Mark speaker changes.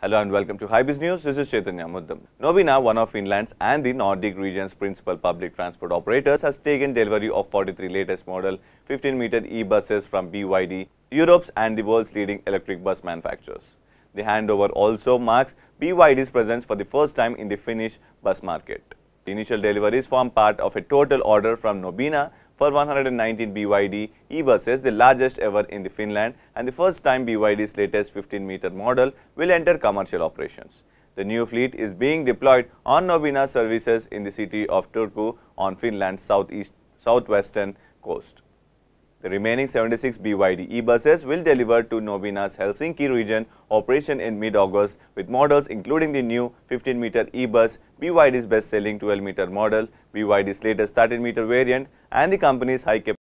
Speaker 1: Hello and welcome to HiBiz News. This is Chaitanya Muddam. Novina, one of Finland's and the Nordic region's principal public transport operators, has taken delivery of 43 latest model 15-meter e-buses from BYD, Europe's and the world's leading electric bus manufacturers. The handover also marks BYD's presence for the first time in the Finnish bus market. The initial deliveries form part of a total order from Nobina for 119 BYD e-buses, the largest ever in the Finland and the first time BYD's latest 15-meter model will enter commercial operations. The new fleet is being deployed on Nobina services in the city of Turku on Finland's southeast, southwestern coast. The remaining 76 BYDE buses will deliver to Novina's Helsinki region operation in mid-August with models including the new 15-meter e-bus, BYD's best-selling 12-meter model, BYD's latest 13-meter variant and the company's high-capacity